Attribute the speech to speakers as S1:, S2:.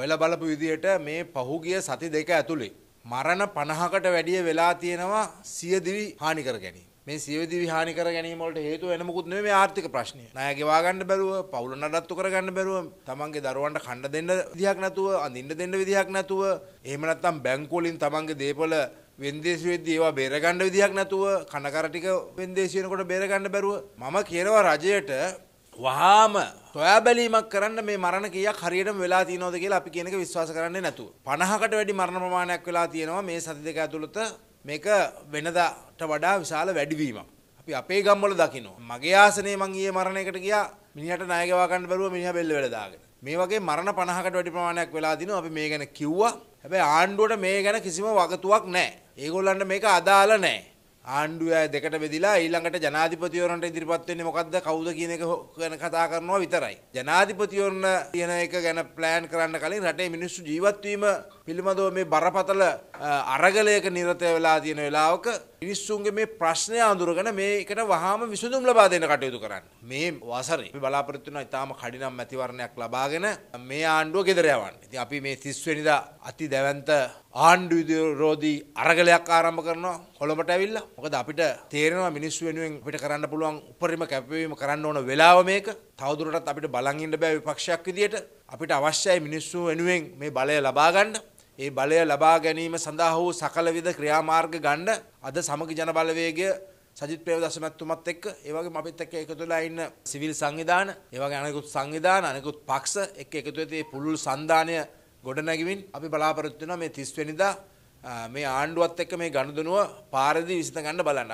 S1: ඔයලා බලපු විදියට මේ පහුගිය සති දෙක ඇතුළේ මරණ 50කට වැඩිය වෙලා තියෙනවා සියදිවි හානි කර ගැනීම. මේ සියදිවි හානි කර ගැනීම වලට හේතුව වෙන මොකුත් නෙමෙයි මේ ආර්ථික ප්‍රශ්නය. ණය ගෙවා ගන්න බැරුව, පවුල නඩත්තු කර ගන්න බැරුව, තමන්ගේ දරුවන්ට කන්න දෙන්න විදිහක් නැතුව, අඳින්න දෙන්න විදිහක් නැතුව, එහෙම නැත්නම් බැංකු වලින් තමන්ගේ දේපල වෙන්දේසි වෙද්දී ඒවා බේරගන්න විදිහක් නැතුව කනකර ටික වෙන්දේසි වෙනකොට බේරගන්න බැරුව මම කියනවා රජයට වහාම තොයා බැලීමක් කරන්න මේ මරණ කීයක් හරියටම වෙලා තියෙනවද කියලා අපි කියන එක විශ්වාස කරන්නේ නැතුව 50කට වැඩි මරණ ප්‍රමාණයක් වෙලා තියෙනවා මේ සති දෙක ඇතුළත මේක වෙනදාට වඩා විශාල වැඩිවීමක් අපි අපේ ගම්වල දකිනවා මගේ ආසනේ මං ඊයේ මරණයකට ගියා මිනිහට ණය ගවා ගන්න බැරුව මිනිහා බෙල්ල වෙලා දාගෙන මේ වගේ මරණ 50කට වැඩි ප්‍රමාණයක් වෙලා දිනවා අපි මේ ගැන කිව්වා හැබැයි ආණ්ඩුවට මේ ගැන කිසිම වගතුවක් නැහැ ඒගොල්ලන්ට මේක අදාළ නැහැ ආණ්ඩුව අය දෙකට බෙදිලා ඊළඟට ජනාධිපතිවරන්ට ඉදිරිපත් වෙන්නේ මොකද්ද කවුද කියන එක ගැන කතා කරනවා විතරයි. ජනාධිපතිවරණ කියන එක ගැන ප්ලෑන් කරන්න කලින් රටේ මිනිස්සු ජීවත් වීම පිළිබඳව මේ බරපතල අරගලයක නිරත වෙලා තියෙන වෙලාවක මිනිස්සුන්ගේ මේ ප්‍රශ්නය අඳුරගෙන මේකට වහාම විසඳුම් ලබා දෙන කටයුතු කරන්න. මේ වසරේ අපි බලාපොරොත්තු වෙන ඉතාම කඩිනම් මැතිවරණයක් ලබාගෙන මේ ආණ්ඩුව ගෙදර යවන්න. ඉතින් අපි මේ 30 වෙනිදා අති දැවැන්ත ආණ්ඩු විරෝධී අරගලයක් ආරම්භ කරනවා කොළඹට ඇවිල්ලා. මොකද අපිට තේරෙනවා මිනිස්සු වෙනුවෙන් අපිට කරන්න පුළුවන් උපරිම කැපවීම කරන්න ඕන වෙලාව මේක. තවදුරටත් අපිට බලන් ඉන්න බෑ විපක්ෂයක් විදියට. අපිට අවශ්‍යයි මිනිස්සු වෙනුවෙන් මේ බලය ලබා ගන්න. ඒ බලය ලබා ගැනීම සඳහා වූ සකලවිධ ක්‍රියාමාර්ග ගන්න අද සමග ජන බලවේගය සජිත් ප්‍රේමදසමැතිතුමත් එක්ක ඒ වගේම අපිත් එක්ක එකතු වෙලා ඉන්න සිවිල් සංවිධාන, ඒ වගේ අනෙකුත් සංවිධාන, අනෙකුත් පක්ෂ එක්ක එකතු වෙලා මේ පුළුල් සන්දානය ගොඩනැගෙමින් අපි බලාපොරොත්තු වෙනවා මේ 30 වෙනිදා මේ ආණ්ඩුවත් එක්ක මේ ගනුදෙනුව පාරදී විසඳ ගන්න බලන්න.